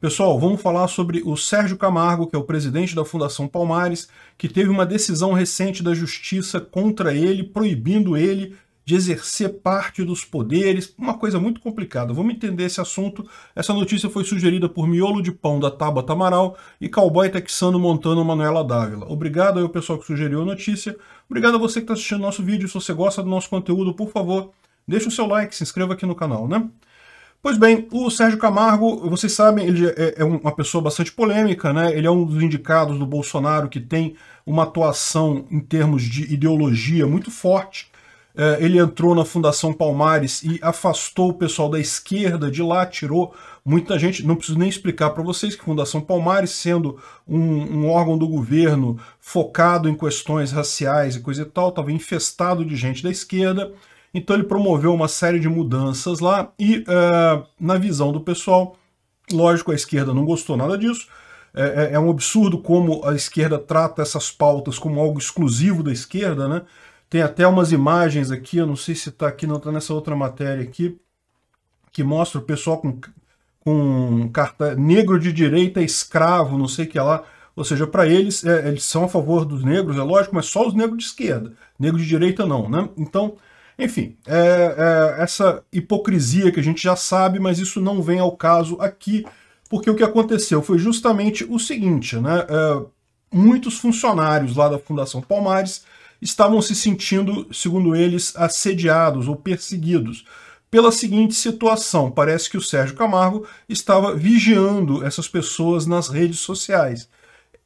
Pessoal, vamos falar sobre o Sérgio Camargo, que é o presidente da Fundação Palmares, que teve uma decisão recente da justiça contra ele, proibindo ele de exercer parte dos poderes, uma coisa muito complicada. Vamos entender esse assunto. Essa notícia foi sugerida por Miolo de Pão da Tabata Amaral e Cowboy Texano Montano Manuela Dávila. Obrigado ao pessoal que sugeriu a notícia. Obrigado a você que está assistindo nosso vídeo. Se você gosta do nosso conteúdo, por favor, deixe o seu like, se inscreva aqui no canal, né? Pois bem, o Sérgio Camargo, vocês sabem, ele é, é uma pessoa bastante polêmica, né? Ele é um dos indicados do Bolsonaro que tem uma atuação em termos de ideologia muito forte. É, ele entrou na Fundação Palmares e afastou o pessoal da esquerda de lá, tirou muita gente. Não preciso nem explicar para vocês que Fundação Palmares, sendo um, um, órgão do governo focado em questões raciais e coisa e tal, estava infestado de gente da esquerda. Então ele promoveu uma série de mudanças lá e, uh, na visão do pessoal, lógico, a esquerda não gostou nada disso. É, é, é, um absurdo como a esquerda trata essas pautas como algo exclusivo da esquerda, né? Tem até umas imagens aqui, eu não sei se está aqui, não está nessa outra matéria aqui, que mostra o pessoal com, com carta negro de direita, escravo, não sei o que lá. Ou seja, para eles, é, eles são a favor dos negros, é lógico, mas só os negros de esquerda. Negro de direita não, né? Então, enfim, é, é, essa hipocrisia que a gente já sabe, mas isso não vem ao caso aqui, porque o que aconteceu foi justamente o seguinte, né? É, muitos funcionários lá da Fundação Palmares estavam se sentindo, segundo eles, assediados ou perseguidos pela seguinte situação: parece que o Sérgio Camargo estava vigiando essas pessoas nas redes sociais.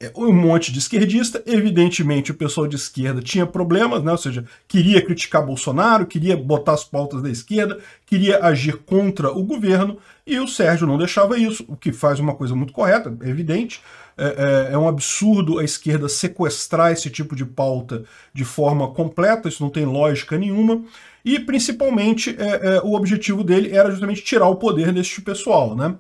É, um monte de esquerdista. Evidentemente, o pessoal de esquerda tinha problemas, né? ou seja, queria criticar Bolsonaro, queria botar as pautas da esquerda, queria agir contra o governo, e o Sérgio não deixava isso, o que faz uma coisa muito correta, é evidente. É, é, é um absurdo a esquerda sequestrar esse tipo de pauta de forma completa, isso não tem lógica nenhuma. E, principalmente, é, é o objetivo dele era justamente tirar o poder deste pessoal, né?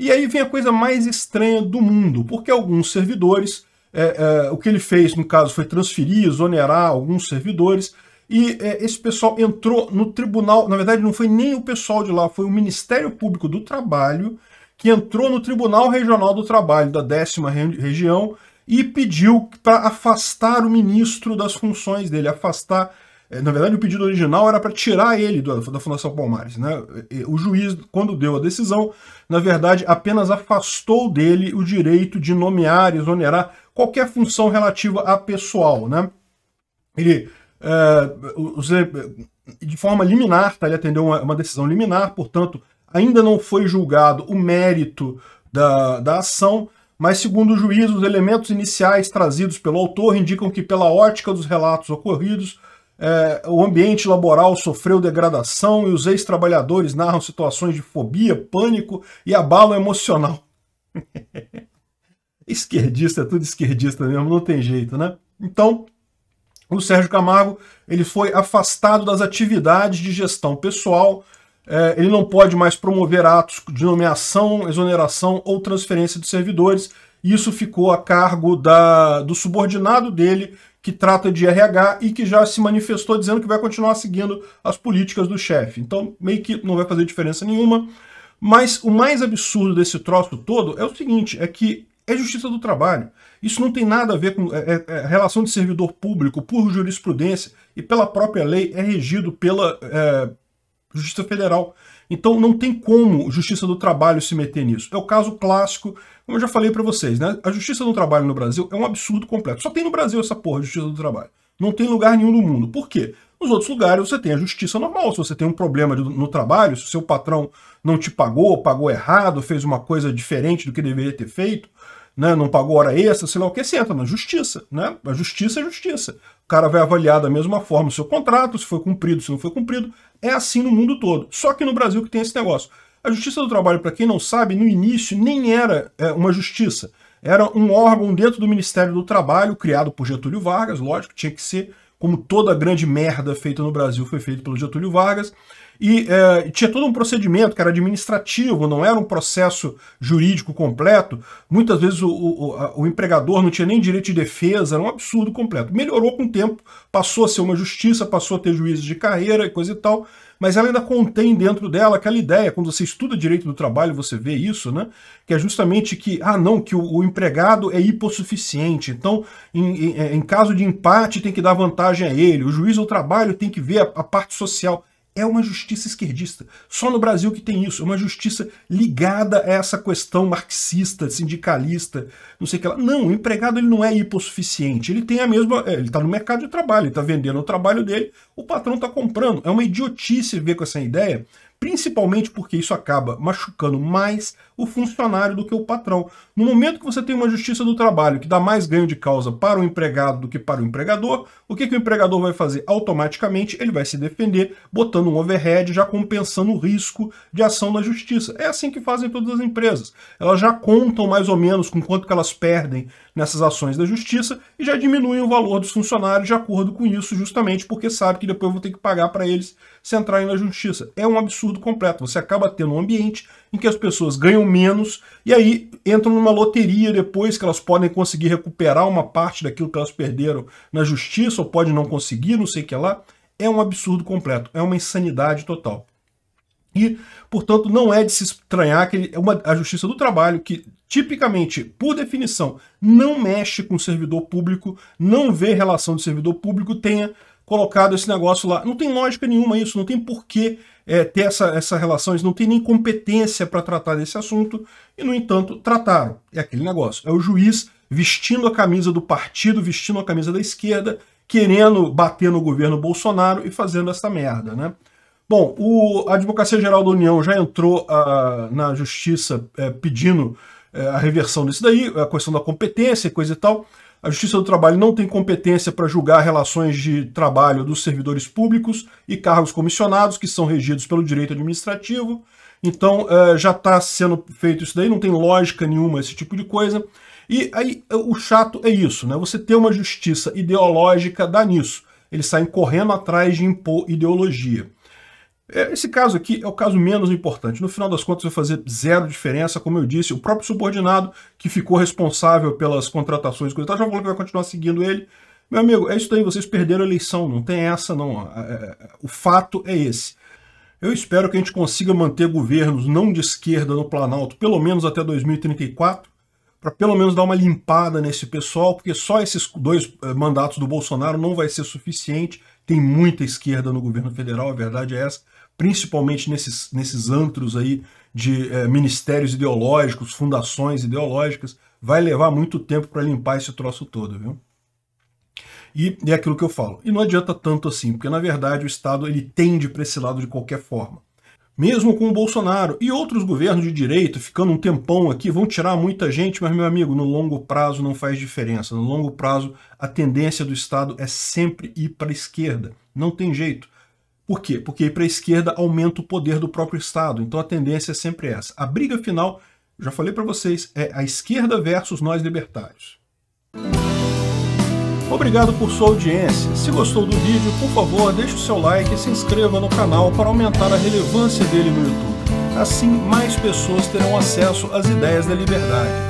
E aí vem a coisa mais estranha do mundo, porque alguns servidores, é, é, o que ele fez no caso foi transferir, exonerar alguns servidores, e é, esse pessoal entrou no tribunal, na verdade não foi nem o pessoal de lá, foi o Ministério Público do Trabalho, que entrou no Tribunal Regional do Trabalho da décima região e pediu para afastar o ministro das funções dele, afastar é, na verdade, o pedido original era para tirar ele da Fundação Palmares. Né? O juiz, quando deu a decisão, na verdade, apenas afastou dele o direito de nomear, exonerar qualquer função relativa a pessoal. Né? Ele, é, de forma liminar, tá? ele atendeu uma, uma decisão liminar, portanto, ainda não foi julgado o mérito da, da ação, mas, segundo o juiz, os elementos iniciais trazidos pelo autor indicam que, pela ótica dos relatos ocorridos, é, o ambiente laboral sofreu degradação e os ex-trabalhadores narram situações de fobia, pânico e abalo emocional. esquerdista, é tudo esquerdista mesmo, não tem jeito, né? Então, o Sérgio Camargo ele foi afastado das atividades de gestão pessoal, é, ele não pode mais promover atos de nomeação, exoneração ou transferência de servidores, isso ficou a cargo da, do subordinado dele, que trata de RH e que já se manifestou dizendo que vai continuar seguindo as políticas do chefe. Então, meio que não vai fazer diferença nenhuma. Mas o mais absurdo desse troço todo é o seguinte: é que é justiça do trabalho. Isso não tem nada a ver com é, é, é relação de servidor público, por jurisprudência e pela própria lei, é regido pela é, Justiça Federal. Então não tem como Justiça do Trabalho se meter nisso. É o caso clássico, como eu já falei para vocês, né? A Justiça do Trabalho no Brasil é um absurdo completo. Só tem no Brasil essa porra de Justiça do Trabalho. Não tem lugar nenhum no mundo. Por quê? Nos outros lugares você tem a justiça normal. Se você tem um problema no trabalho, se o seu patrão não te pagou, pagou errado, fez uma coisa diferente do que deveria ter feito, né? não pagou hora extra, sei lá o que, você entra na justiça. Né? A justiça é justiça. O cara vai avaliar da mesma forma o seu contrato, se foi cumprido, se não foi cumprido. É assim no mundo todo. Só que no Brasil que tem esse negócio. A Justiça do Trabalho, para quem não sabe, no início nem era é, uma justiça. Era um órgão dentro do Ministério do Trabalho, criado por Getúlio Vargas, lógico, tinha que ser, como toda grande merda feita no Brasil foi feita pelo Getúlio Vargas. E é, tinha todo um procedimento que era administrativo, não era um processo jurídico completo. Muitas vezes o, o, o empregador não tinha nem direito de defesa, era um absurdo completo. Melhorou com o tempo, passou a ser uma justiça, passou a ter juízes de carreira e coisa e tal, mas ela ainda contém dentro dela aquela ideia, quando você estuda direito do trabalho, você vê isso, né? Que é justamente que, ah, não, que o, o empregado é hipossuficiente, então, em, em, é, em, caso de empate, tem que dar vantagem a ele, o juiz do trabalho tem que ver a, a parte social é uma justiça esquerdista. Só no Brasil que tem isso. É uma justiça ligada a essa questão marxista, sindicalista, não sei o que lá. Não, o empregado ele não é hipossuficiente. Ele tem a mesma. É, ele está no mercado de trabalho, ele está vendendo o trabalho dele, o patrão está comprando. É uma idiotice ver com essa ideia principalmente porque isso acaba machucando mais o funcionário do que o patrão. No momento que você tem uma justiça do trabalho que dá mais ganho de causa para o empregado do que para o empregador, o que, que o empregador vai fazer? Automaticamente ele vai se defender botando um overhead, já compensando o risco de ação da justiça. É assim que fazem todas as empresas. Elas já contam mais ou menos com quanto que elas perdem nessas ações da justiça e já diminuem o valor dos funcionários de acordo com isso, justamente porque sabe que depois eu vou ter que pagar para eles se entrarem na justiça. É um absurdo absurdo completo. Você acaba tendo um ambiente em que as pessoas ganham menos e aí entram numa loteria depois que elas podem conseguir recuperar uma parte daquilo que elas perderam na justiça ou pode não conseguir, não sei o que lá. É um absurdo completo, é uma insanidade total. E, portanto, não é de se estranhar que é uma, a Justiça do Trabalho, que tipicamente, por definição, não mexe com o servidor público, não vê relação de servidor público, tenha colocado esse negócio lá. Não tem lógica nenhuma isso, não tem porquê é, ter essa, essas relação, eles não têm nem competência para tratar desse assunto, e, no entanto, trataram. É aquele negócio. É o juiz vestindo a camisa do partido, vestindo a camisa da esquerda, querendo bater no governo Bolsonaro e fazendo essa merda, né? Bom, o, a Advocacia Geral da União já entrou ah, na justiça é, pedindo é, a reversão disso daí, a questão da competência e coisa e tal. A Justiça do Trabalho não tem competência para julgar relações de trabalho dos servidores públicos e cargos comissionados, que são regidos pelo direito administrativo. Então, eh, já está sendo feito isso daí, não tem lógica nenhuma esse tipo de coisa. E aí, eh, o chato é isso, né? Você ter uma justiça ideológica dá nisso. Eles saem correndo atrás de impor ideologia. É, esse caso aqui é o caso menos importante. No final das contas, vai fazer zero diferença. Como eu disse, o próprio subordinado que ficou responsável pelas contratações, coisa, já falou que vai continuar seguindo ele. Meu amigo, é isso aí vocês perderam a eleição, não tem essa não. É, é, o fato é esse. Eu espero que a gente consiga manter governos não de esquerda no Planalto, pelo menos até 2034, para pelo menos dar uma limpada nesse pessoal, porque só esses dois mandatos do Bolsonaro não vai ser suficiente. Tem muita esquerda no governo federal, a verdade é essa principalmente nesses, nesses antros aí de é, ministérios ideológicos, fundações ideológicas, vai levar muito tempo para limpar esse troço todo, viu? E é aquilo que eu falo. E não adianta tanto assim, porque na verdade o Estado ele tende para esse lado de qualquer forma. Mesmo com o Bolsonaro e outros governos de direita ficando um tempão aqui, vão tirar muita gente, mas meu amigo, no longo prazo não faz diferença. No longo prazo, a tendência do Estado é sempre ir para a esquerda. Não tem jeito por quê? Porque ir para a esquerda aumenta o poder do próprio Estado. Então a tendência é sempre essa. A briga final, já falei para vocês, é a esquerda versus nós libertários. Obrigado por sua audiência. Se gostou do vídeo, por favor, deixe o seu like e se inscreva no canal para aumentar a relevância dele no YouTube. Assim, mais pessoas terão acesso às ideias da liberdade